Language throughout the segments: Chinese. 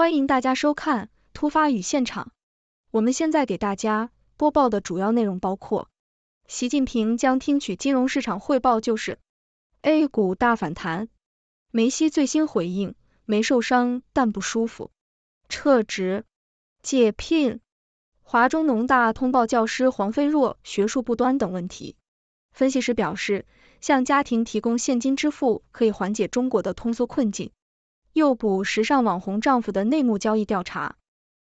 欢迎大家收看《突发与现场》。我们现在给大家播报的主要内容包括：习近平将听取金融市场汇报；就是 A 股大反弹；梅西最新回应没受伤但不舒服；撤职、解聘；华中农大通报教师黄飞若学术不端等问题。分析师表示，向家庭提供现金支付可以缓解中国的通缩困境。诱捕时尚网红丈夫的内幕交易调查。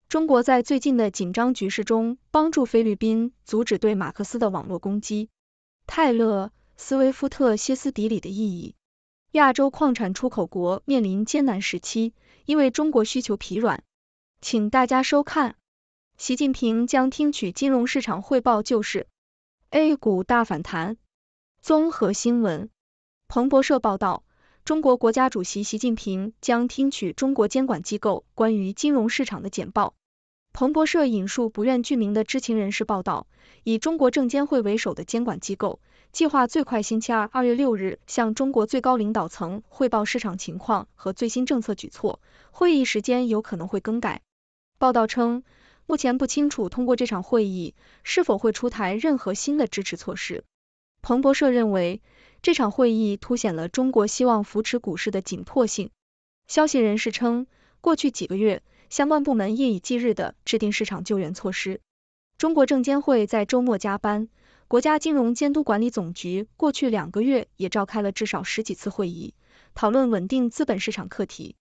中国在最近的紧张局势中帮助菲律宾阻止对马克思的网络攻击。泰勒·斯威夫特歇斯底里的意义。亚洲矿产出口国面临艰难时期，因为中国需求疲软。请大家收看。习近平将听取金融市场汇报。就是 A 股大反弹。综合新闻。彭博社报道。中国国家主席习近平将听取中国监管机构关于金融市场的简报。彭博社引述不愿具名的知情人士报道，以中国证监会为首的监管机构计划最快星期二（二月六日）向中国最高领导层汇报市场情况和最新政策举措。会议时间有可能会更改。报道称，目前不清楚通过这场会议是否会出台任何新的支持措施。彭博社认为。这场会议凸显了中国希望扶持股市的紧迫性。消息人士称，过去几个月，相关部门夜以继日地制定市场救援措施。中国证监会在周末加班，国家金融监督管理总局过去两个月也召开了至少十几次会议，讨论稳定资本市场课题。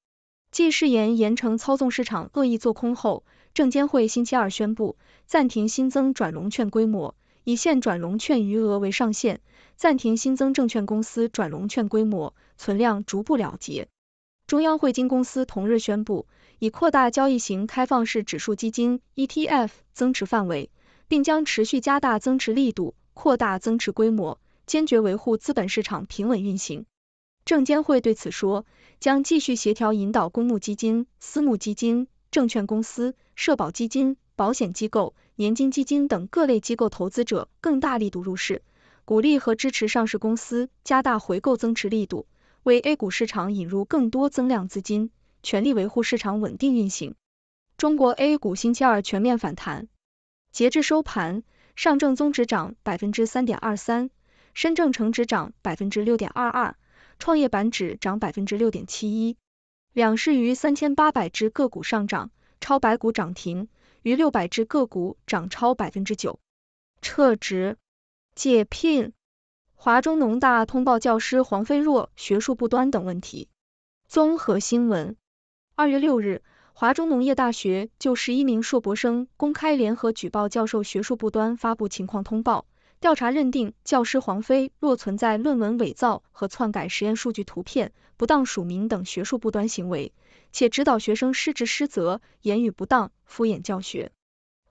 继誓言严惩操纵市场、恶意做空后，证监会星期二宣布暂停新增转融券规模，以现转融券余额为上限。暂停新增证券公司转融券规模，存量逐步了结。中央汇金公司同日宣布，已扩大交易型开放式指数基金 ETF 增持范围，并将持续加大增持力度，扩大增持规模，坚决维护资本市场平稳运行。证监会对此说，将继续协调引导公募基金、私募基金、证券公司、社保基金、保险机构、年金基金等各类机构投资者更大力度入市。鼓励和支持上市公司加大回购增持力度，为 A 股市场引入更多增量资金，全力维护市场稳定运行。中国 A 股星期二全面反弹，截至收盘，上证综指涨百分之三点二三，深证成指涨百分之六点二二，创业板指涨百分之六点七一，两市逾三千八百只个股上涨，超百股涨停，逾六百只个股涨超百分之九，撤职。解聘！华中农大通报教师黄飞若学术不端等问题。综合新闻，二月六日，华中农业大学就十一名硕博生公开联合举报教授学术不端发布情况通报，调查认定教师黄飞若存在论文伪造和篡改实验数据、图片、不当署名等学术不端行为，且指导学生失职失责，言语不当，敷衍教学。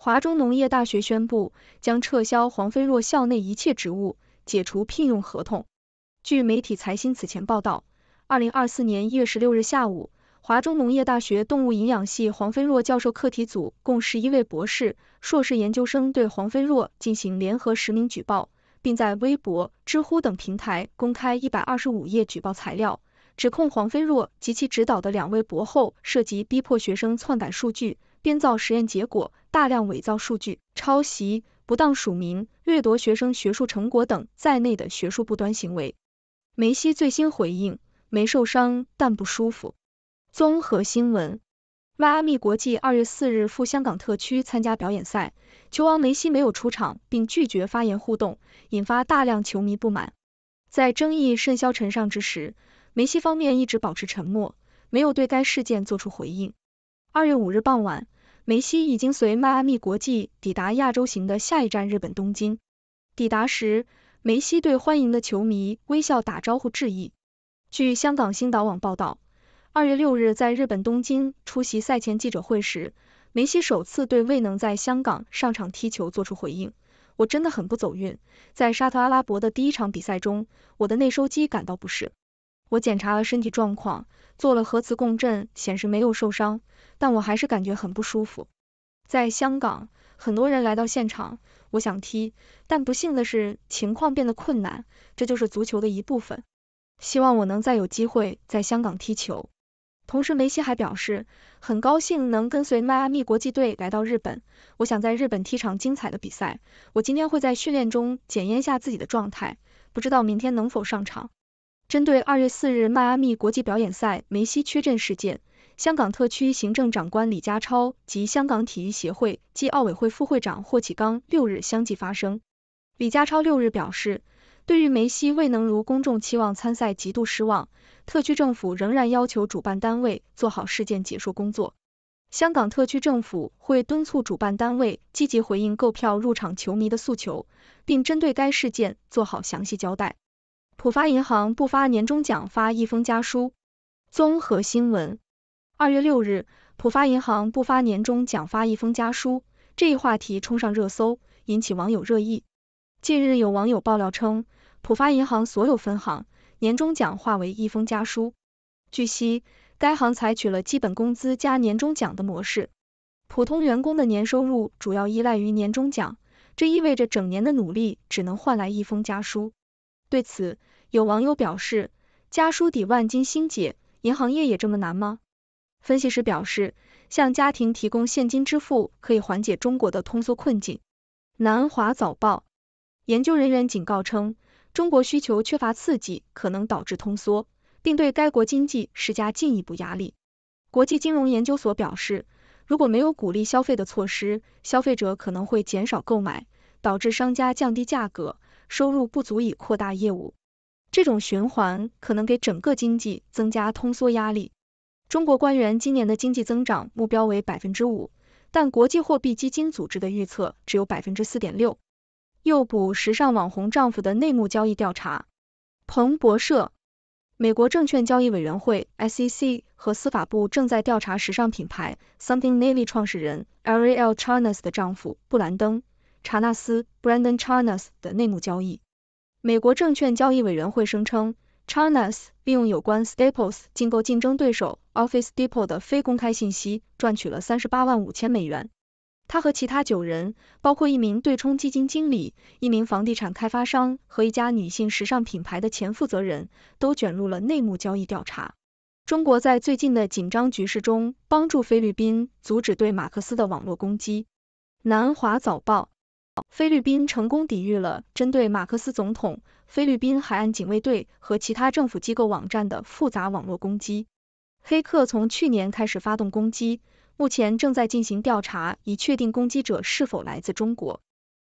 华中农业大学宣布将撤销黄飞若校内一切职务，解除聘用合同。据媒体财新此前报道，二零二四年一月十六日下午，华中农业大学动物营养系黄飞若教授课题组共十一位博士、硕士研究生对黄飞若进行联合实名举报，并在微博、知乎等平台公开一百二十五页举报材料，指控黄飞若及其指导的两位博后涉及逼迫学生篡改数据、编造实验结果。大量伪造数据、抄袭、不当署名、掠夺学生学术成果等在内的学术不端行为。梅西最新回应：没受伤，但不舒服。综合新闻：迈阿密国际二月四日赴香港特区参加表演赛，球王梅西没有出场并拒绝发言互动，引发大量球迷不满。在争议甚嚣尘上之时，梅西方面一直保持沉默，没有对该事件做出回应。二月五日傍晚。梅西已经随迈阿密国际抵达亚洲行的下一站日本东京。抵达时，梅西对欢迎的球迷微笑打招呼致意。据香港星岛网报道，二月六日在日本东京出席赛前记者会时，梅西首次对未能在香港上场踢球做出回应：“我真的很不走运，在沙特阿拉伯的第一场比赛中，我的内收肌感到不适。”我检查了身体状况，做了核磁共振，显示没有受伤，但我还是感觉很不舒服。在香港，很多人来到现场，我想踢，但不幸的是，情况变得困难，这就是足球的一部分。希望我能再有机会在香港踢球。同时，梅西还表示，很高兴能跟随迈阿密国际队来到日本，我想在日本踢场精彩的比赛。我今天会在训练中检验下自己的状态，不知道明天能否上场。针对二月四日迈阿密国际表演赛梅西缺阵事件，香港特区行政长官李家超及香港体育协会暨奥委会副会长霍启刚六日相继发声。李家超六日表示，对于梅西未能如公众期望参赛极度失望，特区政府仍然要求主办单位做好事件解说工作。香港特区政府会敦促主办单位积极回应购票入场球迷的诉求，并针对该事件做好详细交代。浦发银行不发年终奖发一封家书，综合新闻，二月六日，浦发银行不发年终奖发一封家书这一话题冲上热搜，引起网友热议。近日，有网友爆料称，浦发银行所有分行年终奖化为一封家书。据悉，该行采取了基本工资加年终奖的模式，普通员工的年收入主要依赖于年终奖，这意味着整年的努力只能换来一封家书。对此，有网友表示：“家书抵万金，心解，银行业也这么难吗？”分析师表示，向家庭提供现金支付可以缓解中国的通缩困境。南华早报研究人员警告称，中国需求缺乏刺激可能导致通缩，并对该国经济施加进一步压力。国际金融研究所表示，如果没有鼓励消费的措施，消费者可能会减少购买，导致商家降低价格，收入不足以扩大业务。这种循环可能给整个经济增加通缩压力。中国官员今年的经济增长目标为百分之五，但国际货币基金组织的预测只有百分之四点六。诱捕时尚网红丈夫的内幕交易调查。彭博社，美国证券交易委员会 （SEC） 和司法部正在调查时尚品牌 Something Navy 创始人 L. e L. Charnas 的丈夫布兰登·查纳斯 （Brandon Charnas） 的内幕交易。美国证券交易委员会声称 c h i n a s 利用有关 Staples 竞购竞争对手 Office Depot 的非公开信息，赚取了三十八万五千美元。他和其他九人，包括一名对冲基金经理、一名房地产开发商和一家女性时尚品牌的前负责人，都卷入了内幕交易调查。中国在最近的紧张局势中帮助菲律宾阻止对马克思的网络攻击。南华早报。菲律宾成功抵御了针对马克思总统、菲律宾海岸警卫队和其他政府机构网站的复杂网络攻击。黑客从去年开始发动攻击，目前正在进行调查，以确定攻击者是否来自中国。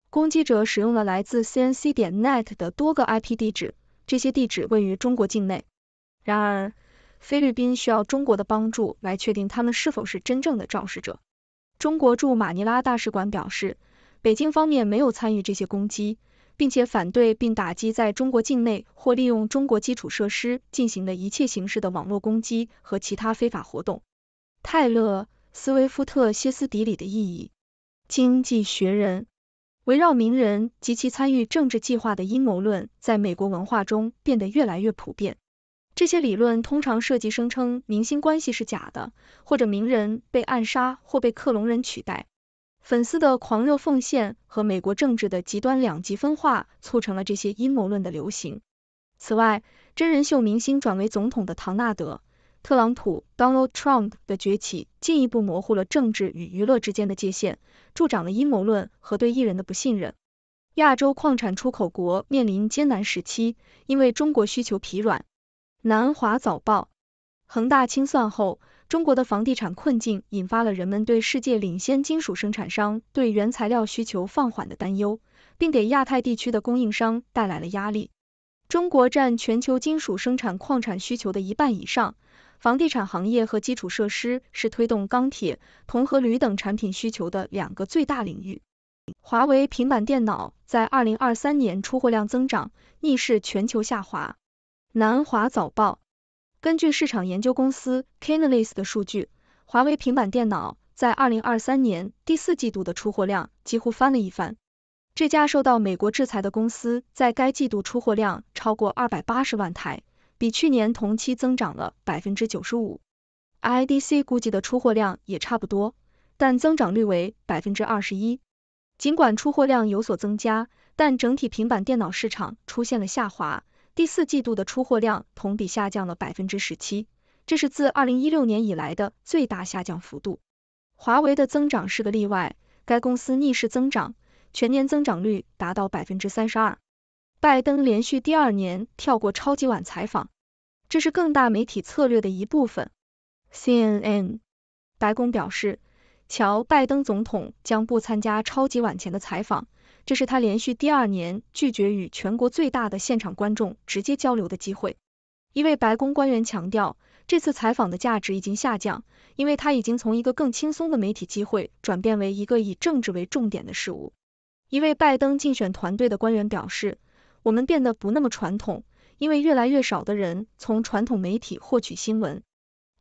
攻击者使用了来自 cnc.net 的多个 IP 地址，这些地址位于中国境内。然而，菲律宾需要中国的帮助来确定他们是否是真正的肇事者。中国驻马尼拉大使馆表示。北京方面没有参与这些攻击，并且反对并打击在中国境内或利用中国基础设施进行的一切形式的网络攻击和其他非法活动。泰勒·斯威夫特歇斯底里的意义，《经济学人》围绕名人及其参与政治计划的阴谋论在美国文化中变得越来越普遍。这些理论通常涉及声称明星关系是假的，或者名人被暗杀或被克隆人取代。粉丝的狂热奉献和美国政治的极端两极分化促成了这些阴谋论的流行。此外，真人秀明星转为总统的唐纳德·特朗普 （Donald Trump） 的崛起，进一步模糊了政治与娱乐之间的界限，助长了阴谋论和对艺人的不信任。亚洲矿产出口国面临艰难时期，因为中国需求疲软。南华早报，恒大清算后。中国的房地产困境引发了人们对世界领先金属生产商对原材料需求放缓的担忧，并给亚太地区的供应商带来了压力。中国占全球金属生产矿产需求的一半以上，房地产行业和基础设施是推动钢铁、铜和铝等产品需求的两个最大领域。华为平板电脑在二零二三年出货量增长，逆势全球下滑。南华早报。根据市场研究公司 Canalys 的数据，华为平板电脑在二零二三年第四季度的出货量几乎翻了一番。这家受到美国制裁的公司在该季度出货量超过二百八十万台，比去年同期增长了百分之九十五。IDC 估计的出货量也差不多，但增长率为百分之二十一。尽管出货量有所增加，但整体平板电脑市场出现了下滑。第四季度的出货量同比下降了百分之十七，这是自二零一六年以来的最大下降幅度。华为的增长是个例外，该公司逆势增长，全年增长率达到百分之三十二。拜登连续第二年跳过超级碗采访，这是更大媒体策略的一部分。CNN 白宫表示，乔拜登总统将不参加超级碗前的采访。这是他连续第二年拒绝与全国最大的现场观众直接交流的机会。一位白宫官员强调，这次采访的价值已经下降，因为他已经从一个更轻松的媒体机会转变为一个以政治为重点的事物。一位拜登竞选团队的官员表示，我们变得不那么传统，因为越来越少的人从传统媒体获取新闻。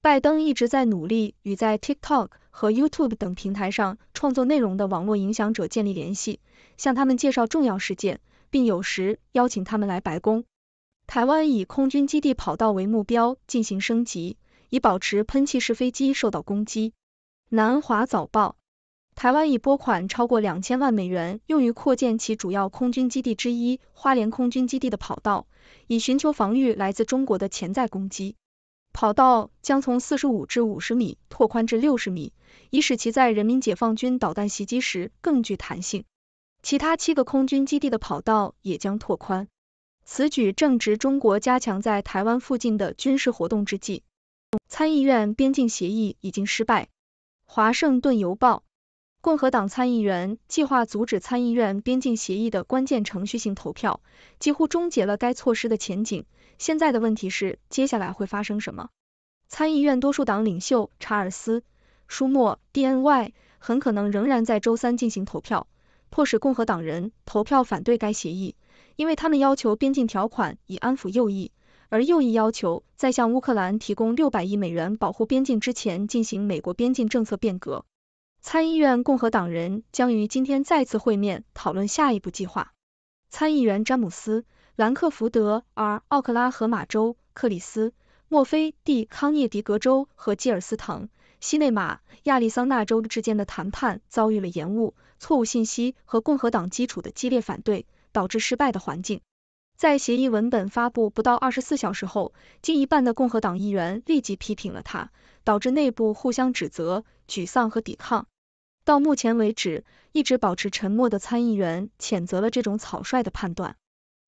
拜登一直在努力与在 TikTok 和 YouTube 等平台上创作内容的网络影响者建立联系，向他们介绍重要事件，并有时邀请他们来白宫。台湾以空军基地跑道为目标进行升级，以保持喷气式飞机受到攻击。南华早报：台湾已拨款超过两千万美元，用于扩建其主要空军基地之一花莲空军基地的跑道，以寻求防御来自中国的潜在攻击。跑道将从四十五至五十米拓宽至六十米，以使其在人民解放军导弹袭击时更具弹性。其他七个空军基地的跑道也将拓宽。此举正值中国加强在台湾附近的军事活动之际。参议院边境协议已经失败。华盛顿邮报：共和党参议员计划阻止参议院边境协议的关键程序性投票，几乎终结了该措施的前景。现在的问题是，接下来会发生什么？参议院多数党领袖查尔斯·舒默 （D-NY） 很可能仍然在周三进行投票，迫使共和党人投票反对该协议，因为他们要求边境条款以安抚右翼，而右翼要求在向乌克兰提供六百亿美元保护边境之前进行美国边境政策变革。参议院共和党人将于今天再次会面，讨论下一步计划。参议员詹姆斯。兰克福德、尔奥克拉荷马州、克里斯莫菲蒂、康涅狄格州和基尔斯滕西内马亚利桑那州之间的谈判遭遇了延误、错误信息和共和党基础的激烈反对，导致失败的环境。在协议文本发布不到二十四小时后，近一半的共和党议员立即批评了他，导致内部互相指责、沮丧和抵抗。到目前为止，一直保持沉默的参议员谴责了这种草率的判断。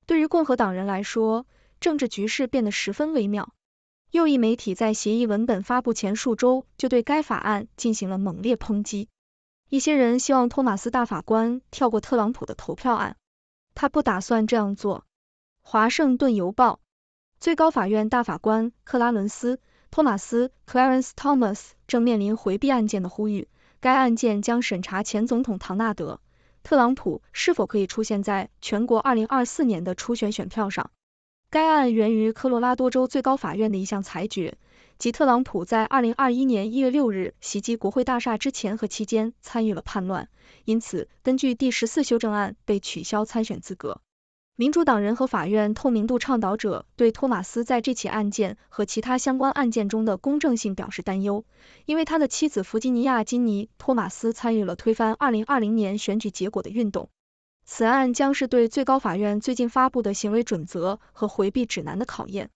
对于共和党人来说，政治局势变得十分微妙。右翼媒体在协议文本发布前数周就对该法案进行了猛烈抨击。一些人希望托马斯大法官跳过特朗普的投票案，他不打算这样做。华盛顿邮报：最高法院大法官克拉伦斯·托马斯 （Clarence Thomas） 正面临回避案件的呼吁，该案件将审查前总统唐纳德。特朗普是否可以出现在全国二零二四年的初选选票上？该案源于科罗拉多州最高法院的一项裁决，即特朗普在二零二一年一月六日袭击国会大厦之前和期间参与了叛乱，因此根据第十四修正案被取消参选资格。民主党人和法院透明度倡导者对托马斯在这起案件和其他相关案件中的公正性表示担忧，因为他的妻子弗吉尼亚金尼托马斯参与了推翻二零二零年选举结果的运动。此案将是对最高法院最近发布的行为准则和回避指南的考验。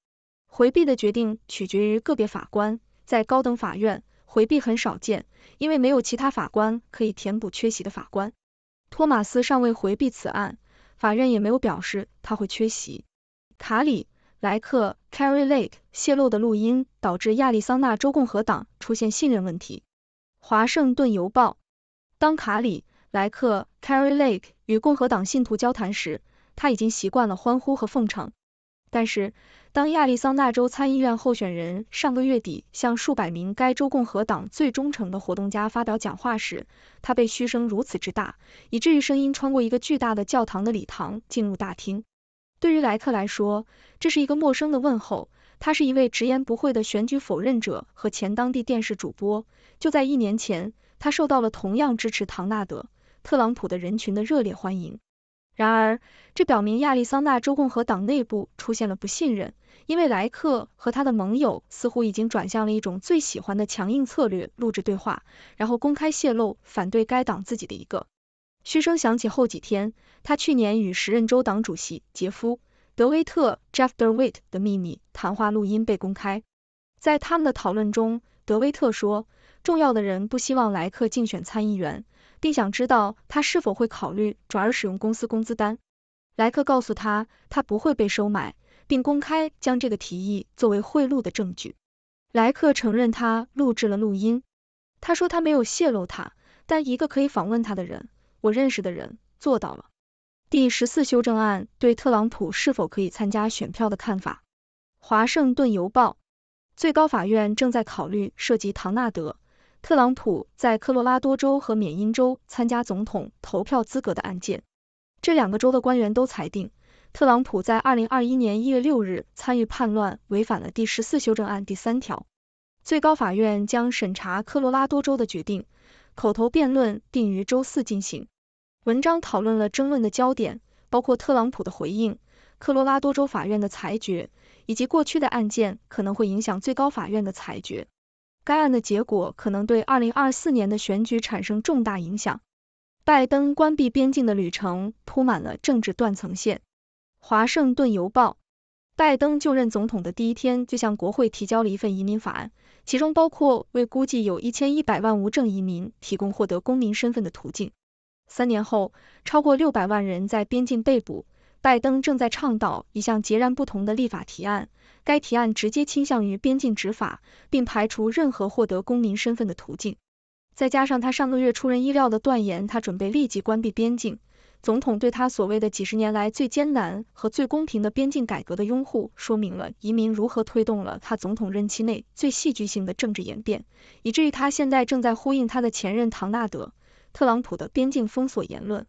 回避的决定取决于个别法官，在高等法院，回避很少见，因为没有其他法官可以填补缺席的法官。托马斯尚未回避此案。法院也没有表示他会缺席。卡里莱克 （Carry Lake） 泄露的录音导致亚利桑那州共和党出现信任问题。华盛顿邮报：当卡里莱克 （Carry Lake） 与共和党信徒交谈时，他已经习惯了欢呼和奉承。但是，当亚利桑那州参议院候选人上个月底向数百名该州共和党最忠诚的活动家发表讲话时，他被嘘声如此之大，以至于声音穿过一个巨大的教堂的礼堂进入大厅。对于莱克来说，这是一个陌生的问候。他是一位直言不讳的选举否认者和前当地电视主播。就在一年前，他受到了同样支持唐纳德·特朗普的人群的热烈欢迎。然而，这表明亚利桑那州共和党内部出现了不信任，因为莱克和他的盟友似乎已经转向了一种最喜欢的强硬策略：录制对话，然后公开泄露反对该党自己的一个。嘘声响起后几天，他去年与时任州党主席杰夫·德威特 （Jeff DeWitt） 的秘密谈话录音被公开。在他们的讨论中，德威特说，重要的人不希望莱克竞选参议员。并想知道他是否会考虑转而使用公司工资单。莱克告诉他，他不会被收买，并公开将这个提议作为贿赂的证据。莱克承认他录制了录音，他说他没有泄露他，但一个可以访问他的人，我认识的人，做到了。第十四修正案对特朗普是否可以参加选票的看法。华盛顿邮报，最高法院正在考虑涉及唐纳德。特朗普在科罗拉多州和缅因州参加总统投票资格的案件，这两个州的官员都裁定特朗普在二零二一年一月六日参与叛乱，违反了第十四修正案第三条。最高法院将审查科罗拉多州的决定，口头辩论定于周四进行。文章讨论了争论的焦点，包括特朗普的回应、科罗拉多州法院的裁决，以及过去的案件可能会影响最高法院的裁决。该案的结果可能对二零二四年的选举产生重大影响。拜登关闭边境的旅程铺满了政治断层线。华盛顿邮报，拜登就任总统的第一天就向国会提交了一份移民法案，其中包括为估计有一千一百万无证移民提供获得公民身份的途径。三年后，超过六百万人在边境被捕，拜登正在倡导一项截然不同的立法提案。该提案直接倾向于边境执法，并排除任何获得公民身份的途径。再加上他上个月出人意料的断言，他准备立即关闭边境。总统对他所谓的几十年来最艰难和最公平的边境改革的拥护，说明了移民如何推动了他总统任期内最戏剧性的政治演变，以至于他现在正在呼应他的前任唐纳德·特朗普的边境封锁言论。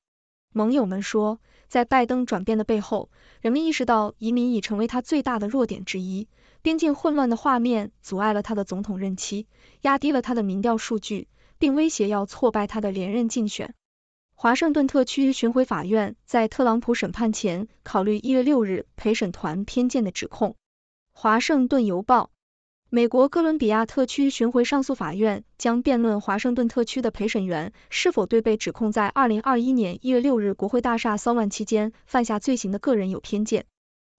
盟友们说。在拜登转变的背后，人们意识到移民已成为他最大的弱点之一。边境混乱的画面阻碍了他的总统任期，压低了他的民调数据，并威胁要挫败他的连任竞选。华盛顿特区巡回法院在特朗普审判前考虑一月六日陪审团偏见的指控。华盛顿邮报。美国哥伦比亚特区巡回上诉法院将辩论华盛顿特区的陪审员是否对被指控在二零二一年一月六日国会大厦骚乱期间犯下罪行的个人有偏见。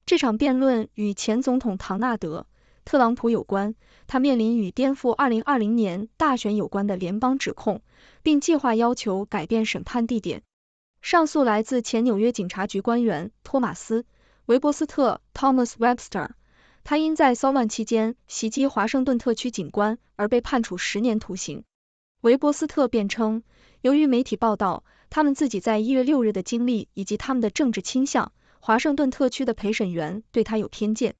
这场辩论与前总统唐纳德·特朗普有关，他面临与颠覆二零二零年大选有关的联邦指控，并计划要求改变审判地点。上诉来自前纽约警察局官员托马斯·韦伯斯特 （Thomas Webster）。他因在骚乱期间袭击华盛顿特区警官而被判处十年徒刑。韦伯斯特辩称，由于媒体报道，他们自己在一月六日的经历以及他们的政治倾向，华盛顿特区的陪审员对他有偏见。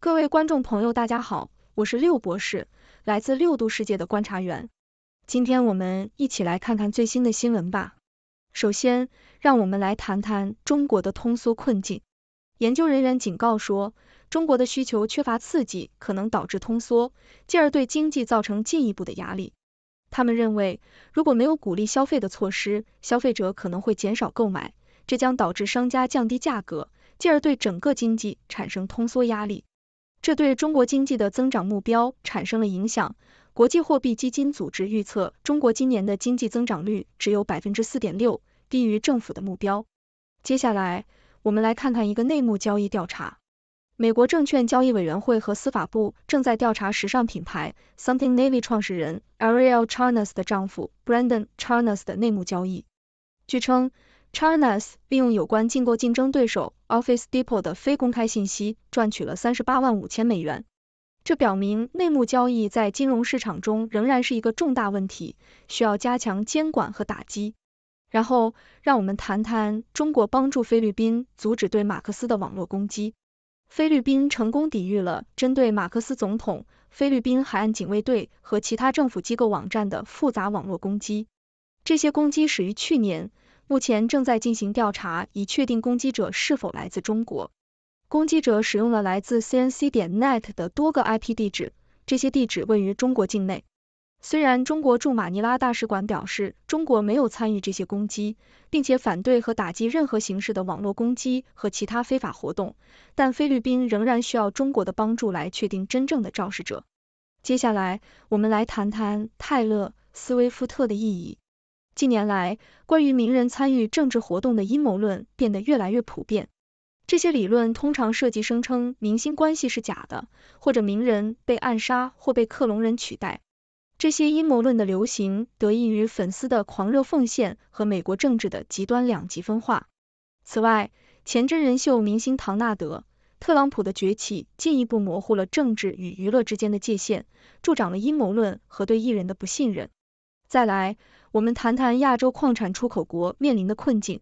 各位观众朋友，大家好，我是六博士，来自六度世界的观察员。今天我们一起来看看最新的新闻吧。首先，让我们来谈谈中国的通缩困境。研究人员警告说，中国的需求缺乏刺激可能导致通缩，进而对经济造成进一步的压力。他们认为，如果没有鼓励消费的措施，消费者可能会减少购买，这将导致商家降低价格，进而对整个经济产生通缩压力。这对中国经济的增长目标产生了影响。国际货币基金组织预测，中国今年的经济增长率只有百分之四点六，低于政府的目标。接下来。我们来看看一个内幕交易调查。美国证券交易委员会和司法部正在调查时尚品牌 Something Navy 创始人 Ariel Charnas 的丈夫 Brandon Charnas 的内幕交易。据称，Charnas 利用有关禁购竞争对手 Office Depot 的非公开信息，赚取了三十八万五千美元。这表明内幕交易在金融市场中仍然是一个重大问题，需要加强监管和打击。然后，让我们谈谈中国帮助菲律宾阻止对马克思的网络攻击。菲律宾成功抵御了针对马克思总统、菲律宾海岸警卫队和其他政府机构网站的复杂网络攻击。这些攻击始于去年，目前正在进行调查，以确定攻击者是否来自中国。攻击者使用了来自 cnc.net 的多个 IP 地址，这些地址位于中国境内。虽然中国驻马尼拉大使馆表示中国没有参与这些攻击，并且反对和打击任何形式的网络攻击和其他非法活动，但菲律宾仍然需要中国的帮助来确定真正的肇事者。接下来，我们来谈谈泰勒·斯威夫特的意义。近年来，关于名人参与政治活动的阴谋论变得越来越普遍。这些理论通常涉及声称明星关系是假的，或者名人被暗杀或被克隆人取代。这些阴谋论的流行得益于粉丝的狂热奉献和美国政治的极端两极分化。此外，前真人秀明星唐纳德·特朗普的崛起进一步模糊了政治与娱乐之间的界限，助长了阴谋论和对艺人的不信任。再来，我们谈谈亚洲矿产出口国面临的困境。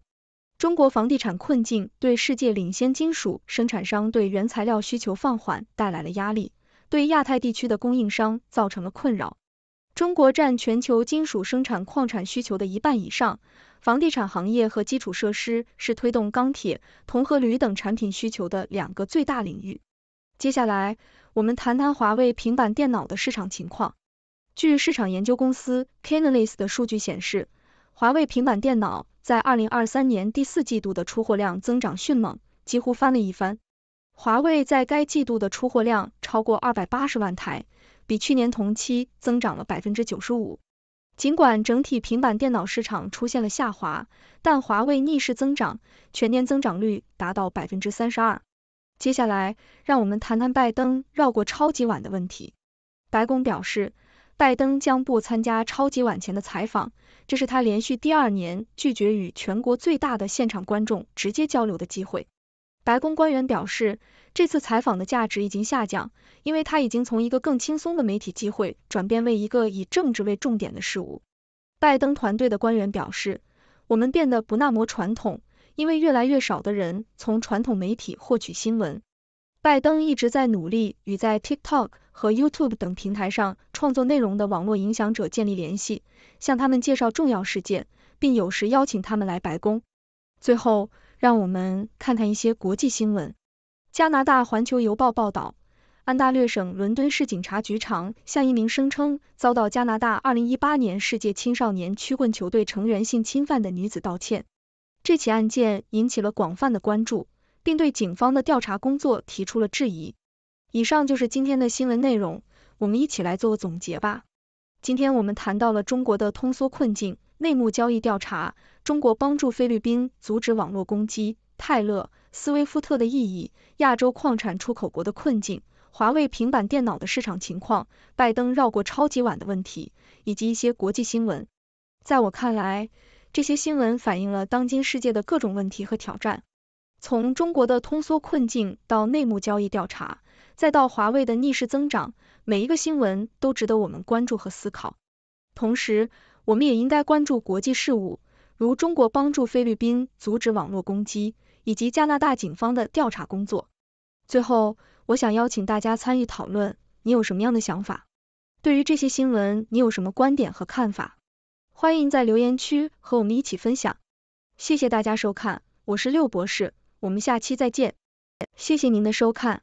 中国房地产困境对世界领先金属生产商对原材料需求放缓带来了压力，对亚太地区的供应商造成了困扰。中国占全球金属生产矿产需求的一半以上，房地产行业和基础设施是推动钢铁、铜和铝等产品需求的两个最大领域。接下来，我们谈谈华为平板电脑的市场情况。据市场研究公司 Canalys 的数据显示，华为平板电脑在二零二三年第四季度的出货量增长迅猛，几乎翻了一番。华为在该季度的出货量超过二百八十万台。比去年同期增长了百分之九十五。尽管整体平板电脑市场出现了下滑，但华为逆势增长，全年增长率达到百分之三十二。接下来，让我们谈谈拜登绕过超级碗的问题。白宫表示，拜登将不参加超级碗前的采访，这是他连续第二年拒绝与全国最大的现场观众直接交流的机会。白宫官员表示，这次采访的价值已经下降，因为他已经从一个更轻松的媒体机会转变为一个以政治为重点的事物。拜登团队的官员表示，我们变得不那么传统，因为越来越少的人从传统媒体获取新闻。拜登一直在努力与在 TikTok 和 YouTube 等平台上创作内容的网络影响者建立联系，向他们介绍重要事件，并有时邀请他们来白宫。最后。让我们看看一些国际新闻。加拿大《环球邮报》报道，安大略省伦敦市警察局长向一名声称遭到加拿大二零一八年世界青少年曲棍球队成员性侵犯的女子道歉。这起案件引起了广泛的关注，并对警方的调查工作提出了质疑。以上就是今天的新闻内容，我们一起来做个总结吧。今天我们谈到了中国的通缩困境。内幕交易调查，中国帮助菲律宾阻止网络攻击，泰勒·斯威夫特的意义，亚洲矿产出口国的困境，华为平板电脑的市场情况，拜登绕过超级碗的问题，以及一些国际新闻。在我看来，这些新闻反映了当今世界的各种问题和挑战。从中国的通缩困境到内幕交易调查，再到华为的逆势增长，每一个新闻都值得我们关注和思考。同时，我们也应该关注国际事务，如中国帮助菲律宾阻止网络攻击，以及加拿大警方的调查工作。最后，我想邀请大家参与讨论，你有什么样的想法？对于这些新闻，你有什么观点和看法？欢迎在留言区和我们一起分享。谢谢大家收看，我是六博士，我们下期再见。谢谢您的收看。